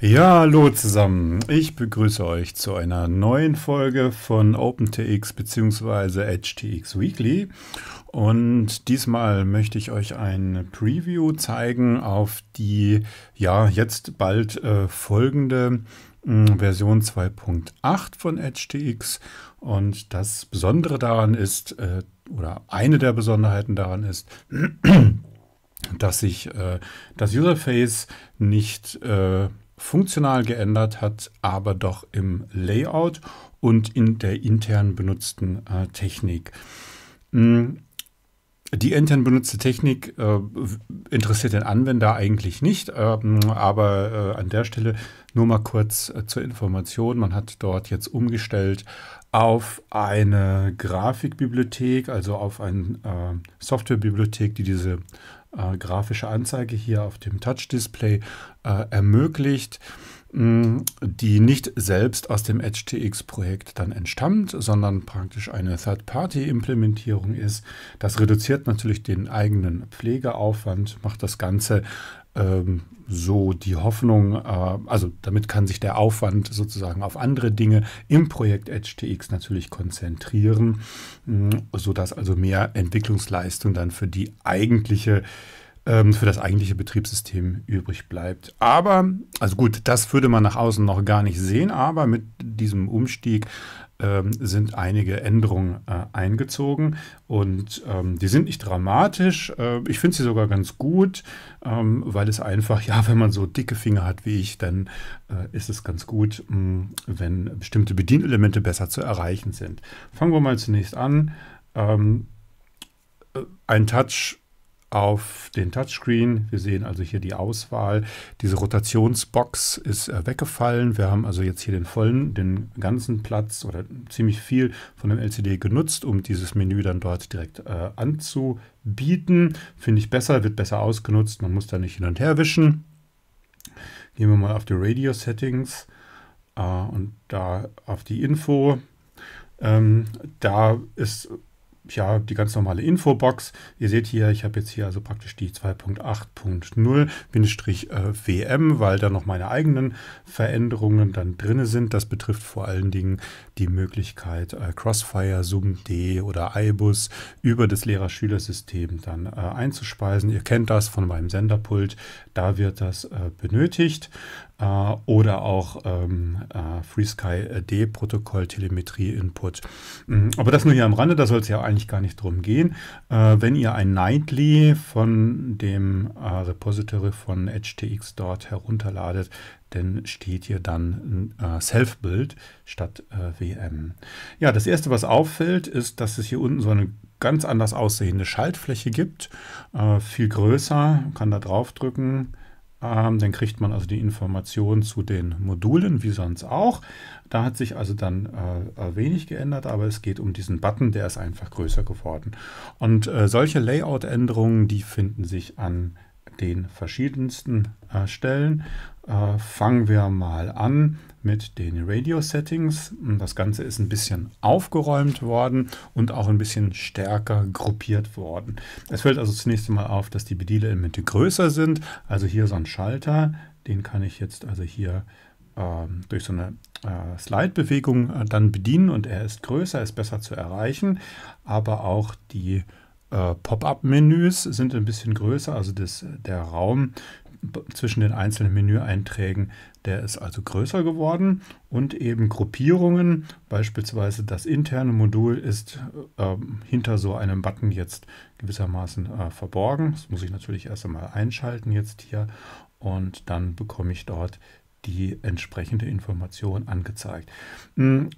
Ja, hallo zusammen. Ich begrüße euch zu einer neuen Folge von OpenTX bzw. EdgeTX Weekly. Und diesmal möchte ich euch ein Preview zeigen auf die ja jetzt bald äh, folgende mh, hm, Version 2.8 von EdgeTX. Und das Besondere daran ist, äh, oder eine der Besonderheiten daran ist, dass sich äh, das Userface nicht äh, funktional geändert hat, aber doch im Layout und in der intern benutzten äh, Technik. Hm, die intern benutzte Technik äh, interessiert den Anwender eigentlich nicht, ähm, aber äh, an der Stelle nur mal kurz äh, zur Information. Man hat dort jetzt umgestellt auf eine Grafikbibliothek, also auf eine äh, Softwarebibliothek, die diese äh, grafische Anzeige hier auf dem Touch-Display äh, ermöglicht, mh, die nicht selbst aus dem HTX-Projekt dann entstammt, sondern praktisch eine Third-Party-Implementierung ist. Das reduziert natürlich den eigenen Pflegeaufwand, macht das Ganze ähm, so die Hoffnung, äh, also damit kann sich der Aufwand sozusagen auf andere Dinge im Projekt HTX natürlich konzentrieren, mh, mm, sodass also mehr Entwicklungsleistung dann für die eigentliche ähm, für das eigentliche Betriebssystem übrig bleibt. Aber, also gut, das würde man nach außen noch gar nicht sehen, aber mit diesem Umstieg ähm, sind einige Änderungen äh, eingezogen und ähm, die sind nicht dramatisch. Äh, ich finde sie sogar ganz gut, ähm, weil es einfach, ja, wenn man so dicke Finger hat wie ich, dann äh, ist es ganz gut, mh, hm, wenn bestimmte Bedienelemente besser zu erreichen sind. Fangen wir mal zunächst an. Ähm, äh, ein Touch auf den Touchscreen. Wir sehen also hier die Auswahl. Diese Rotationsbox ist äh, weggefallen. Wir haben also jetzt hier den vollen, den ganzen Platz oder ziemlich viel von dem LCD genutzt, um dieses Menü dann dort direkt äh, anzubieten. Finde ich besser, wird besser ausgenutzt. Man muss da nicht hin und her wischen. Gehen wir mal auf die Radio Settings äh, und da auf die Info. Ähm, da ist ja, die ganz normale Infobox. Ihr seht hier, ich habe jetzt hier also praktisch die 2.8.0-WM, weil da noch meine eigenen Veränderungen dann drin sind. Das betrifft vor allen Dingen die Möglichkeit, äh, Crossfire, ZoomD oder iBus über das Lehrer-Schüler-System dann äh, einzuspeisen. Ihr kennt das von meinem Senderpult, da wird das äh, benötigt äh, oder auch ähm, äh, FreeSky äh, D Protokoll Telemetrie Input. Mhm, aber das nur hier am Rande, da soll es ja eigentlich gar nicht drum gehen. Äh, wenn ihr ein Nightly von dem äh, Repository von HTX dort herunterladet, dann steht hier dann äh, Self-Build statt äh, WM. Ja, das Erste, was auffällt, ist, dass es hier unten so eine ganz anders aussehende Schaltfläche gibt. Äh, viel größer, kann da draufdrücken ähm, dann kriegt man also die Informationen zu den Modulen, wie sonst auch. Da hat sich also dann äh, äh, wenig geändert, aber es geht um diesen Button, der ist einfach größer geworden. Und äh, solche Layout-Änderungen, die finden sich an den verschiedensten äh, Stellen. Äh, fangen wir mal an mit den Radio Settings. Hm, das Ganze ist ein bisschen aufgeräumt worden und auch ein bisschen stärker gruppiert worden. Es fällt also zunächst einmal auf, dass die Bedienelemente größer sind. Also hier so ein Schalter, den kann ich jetzt also hier ähm, durch so eine äh, Slide-Bewegung äh, dann bedienen und er ist größer, ist besser zu erreichen, aber auch die äh, Pop-up-Menüs sind ein bisschen größer, also das, der Raum zwischen den einzelnen Menüeinträgen, der ist also größer geworden und eben Gruppierungen, beispielsweise das interne Modul ist äh, hinter so einem Button jetzt gewissermaßen äh, verborgen. Das muss ich natürlich erst einmal einschalten jetzt hier und dann bekomme ich dort die entsprechende Information angezeigt. Hm,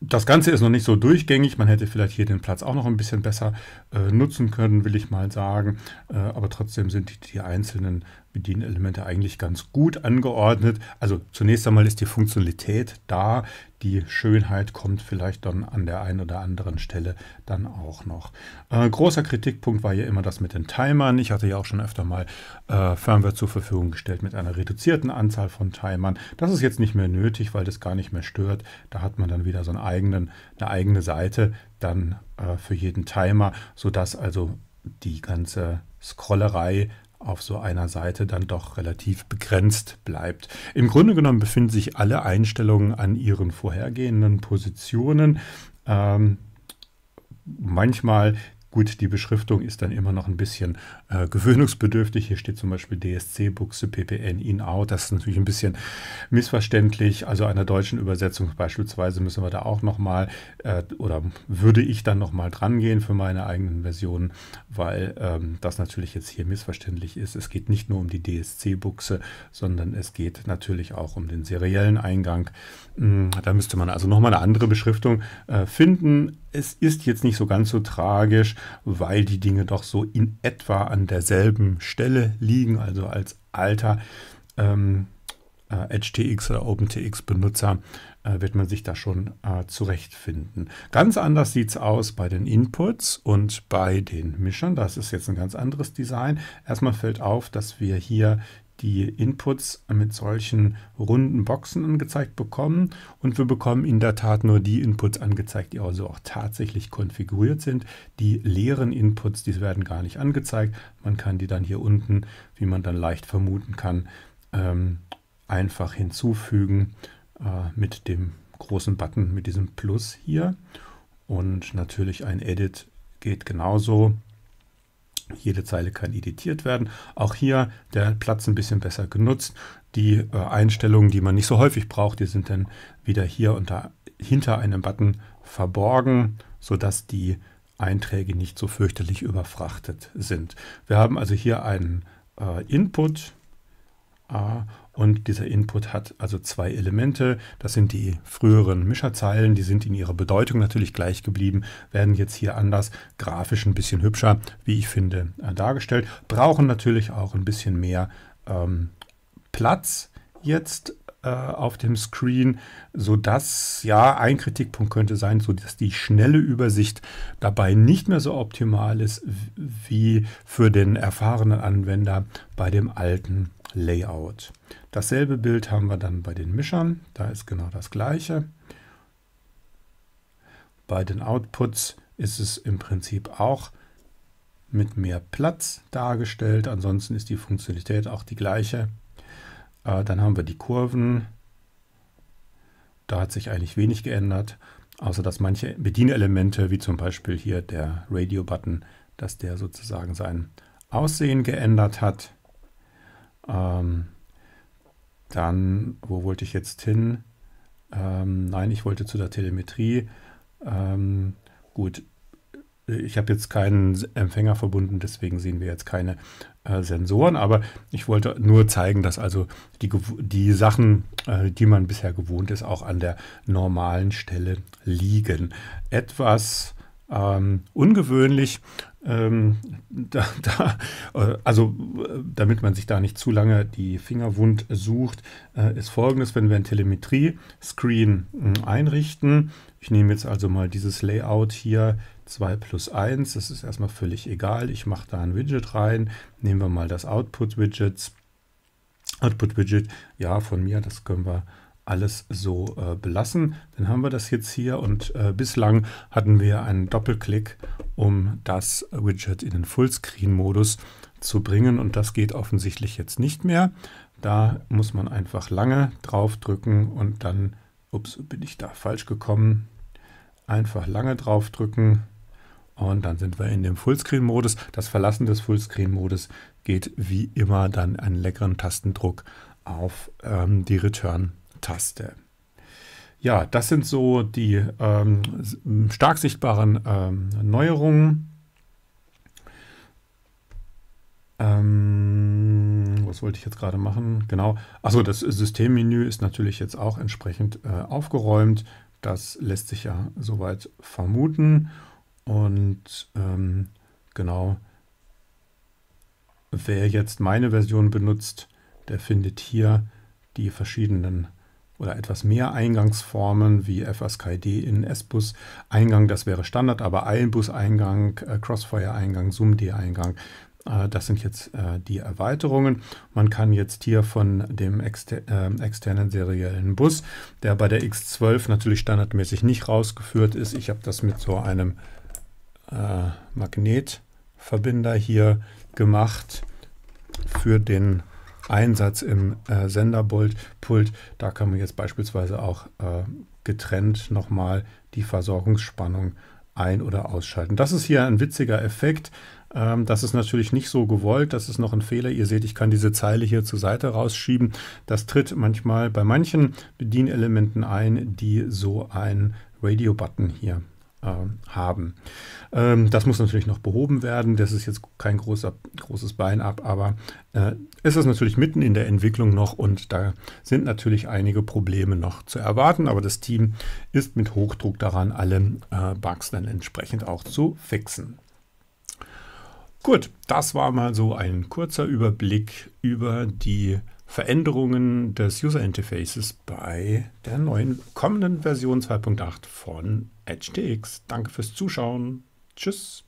das Ganze ist noch nicht so durchgängig. Man hätte vielleicht hier den Platz auch noch ein bisschen besser äh, nutzen können, will ich mal sagen. Äh, aber trotzdem sind die, die einzelnen Bedienelemente eigentlich ganz gut angeordnet. Also zunächst einmal ist die Funktionalität da, die Schönheit kommt vielleicht dann an der einen oder anderen Stelle dann auch noch. Äh, großer Kritikpunkt war ja immer das mit den Timern. Ich hatte ja auch schon öfter mal äh, Firmware zur Verfügung gestellt mit einer reduzierten Anzahl von Timern. Das ist jetzt nicht mehr nötig, weil das gar nicht mehr stört. Da hat man dann wieder so einen eigenen, eine eigene Seite dann äh, für jeden Timer, sodass also die ganze Scrollerei auf so einer Seite dann doch relativ begrenzt bleibt. Im Grunde genommen befinden sich alle Einstellungen an ihren vorhergehenden Positionen. Ähm, manchmal Gut, die Beschriftung ist dann immer noch ein bisschen äh, gewöhnungsbedürftig. Hier steht zum Beispiel DSC, Buchse, PPN, In-Out. Das ist natürlich ein bisschen missverständlich. Also einer deutschen Übersetzung beispielsweise müssen wir da auch nochmal äh, oder würde ich dann nochmal dran gehen für meine eigenen Versionen, weil ähm, das natürlich jetzt hier missverständlich ist. Es geht nicht nur um die DSC-Buchse, sondern es geht natürlich auch um den seriellen Eingang. Hm, da müsste man also nochmal eine andere Beschriftung äh, finden es ist jetzt nicht so ganz so tragisch, weil die Dinge doch so in etwa an derselben Stelle liegen, also als alter ähm, äh, HTX oder OpenTX-Benutzer äh, wird man sich da schon äh, zurechtfinden. Ganz anders sieht es aus bei den Inputs und bei den Mischern. Das ist jetzt ein ganz anderes Design. Erstmal fällt auf, dass wir hier die Inputs mit solchen runden Boxen angezeigt bekommen und wir bekommen in der Tat nur die Inputs angezeigt, die also auch tatsächlich konfiguriert sind. Die leeren Inputs, die werden gar nicht angezeigt. Man kann die dann hier unten, wie man dann leicht vermuten kann, ähm, einfach hinzufügen äh, mit dem großen Button, mit diesem Plus hier. Und natürlich ein Edit geht genauso. Jede Zeile kann editiert werden. Auch hier der Platz ein bisschen besser genutzt. Die äh, Einstellungen, die man nicht so häufig braucht, die sind dann wieder hier unter, hinter einem Button verborgen, sodass die Einträge nicht so fürchterlich überfrachtet sind. Wir haben also hier einen äh, Input, A und dieser Input hat also zwei Elemente. Das sind die früheren Mischerzeilen, die sind in ihrer Bedeutung natürlich gleich geblieben, werden jetzt hier anders grafisch ein bisschen hübscher, wie ich finde, äh, dargestellt. Brauchen natürlich auch ein bisschen mehr ähm, Platz jetzt äh, auf dem Screen, sodass, ja, ein Kritikpunkt könnte sein, sodass die schnelle Übersicht dabei nicht mehr so optimal ist wie für den erfahrenen Anwender bei dem alten Layout. Dasselbe Bild haben wir dann bei den Mischern, da ist genau das gleiche. Bei den Outputs ist es im Prinzip auch mit mehr Platz dargestellt. Ansonsten ist die Funktionalität auch die gleiche. Äh, dann haben wir die Kurven. Da hat sich eigentlich wenig geändert, außer dass manche Bedienelemente, wie zum Beispiel hier der Radio-Button, dass der sozusagen sein Aussehen geändert hat. Ähm, dann, wo wollte ich jetzt hin? Ähm, nein, ich wollte zu der Telemetrie. Ähm, gut, ich habe jetzt keinen Empfänger verbunden, deswegen sehen wir jetzt keine äh, Sensoren, aber ich wollte nur zeigen, dass also die, die Sachen, äh, die man bisher gewohnt ist, auch an der normalen Stelle liegen. Etwas ähm, ungewöhnlich, ähm, da, da, äh, also äh, damit man sich da nicht zu lange die Finger wund sucht, äh, ist folgendes, wenn wir ein Telemetrie-Screen hm, einrichten, ich nehme jetzt also mal dieses Layout hier 2 plus 1. Das ist erstmal völlig egal. Ich mache da ein Widget rein. Nehmen wir mal das output Widgets. Output-Widget, ja, von mir, das können wir alles so äh, belassen. Dann haben wir das jetzt hier und äh, bislang hatten wir einen Doppelklick, um das Widget in den Fullscreen-Modus zu bringen und das geht offensichtlich jetzt nicht mehr. Da muss man einfach lange drauf drücken und dann, ups, bin ich da falsch gekommen, Einfach lange draufdrücken und dann sind wir in dem Fullscreen-Modus. Das Verlassen des fullscreen modus geht wie immer dann einen leckeren Tastendruck auf ähm, die Return-Taste. Ja, das sind so die ähm, stark sichtbaren ähm, Neuerungen. Ähm, was wollte ich jetzt gerade machen? Genau. Also das Systemmenü ist natürlich jetzt auch entsprechend äh, aufgeräumt. Das lässt sich ja soweit vermuten. Und ähm, genau, wer jetzt meine Version benutzt, der findet hier die verschiedenen oder etwas mehr Eingangsformen wie FSKD in S-Bus Eingang, das wäre Standard, aber Eilbus Eingang, äh, Crossfire Eingang, Zoom D Eingang, äh, das sind jetzt äh, die Erweiterungen. Man kann jetzt hier von dem äh, externen seriellen Bus, der bei der X12 natürlich standardmäßig nicht rausgeführt ist. Ich habe das mit so einem Magnetverbinder hier gemacht für den Einsatz im Senderpult. Da kann man jetzt beispielsweise auch getrennt nochmal die Versorgungsspannung ein- oder ausschalten. Das ist hier ein witziger Effekt. Ähm, das ist natürlich nicht so gewollt. Das ist noch ein Fehler. Ihr seht, ich kann diese Zeile hier zur Seite rausschieben. Das tritt manchmal bei manchen Bedienelementen ein, die so einen Radio-Button hier ähm, haben. Ähm, das muss natürlich noch behoben werden. Das ist jetzt kein großer, großes Bein ab, aber äh, es ist natürlich mitten in der Entwicklung noch und da sind natürlich einige Probleme noch zu erwarten. Aber das Team ist mit Hochdruck daran, alle äh, Bugs dann entsprechend auch zu fixen. Gut, das war mal so ein kurzer Überblick über die Veränderungen des User Interfaces bei der neuen kommenden Version 2.8 von EdgeTX. Danke fürs Zuschauen. Tschüss.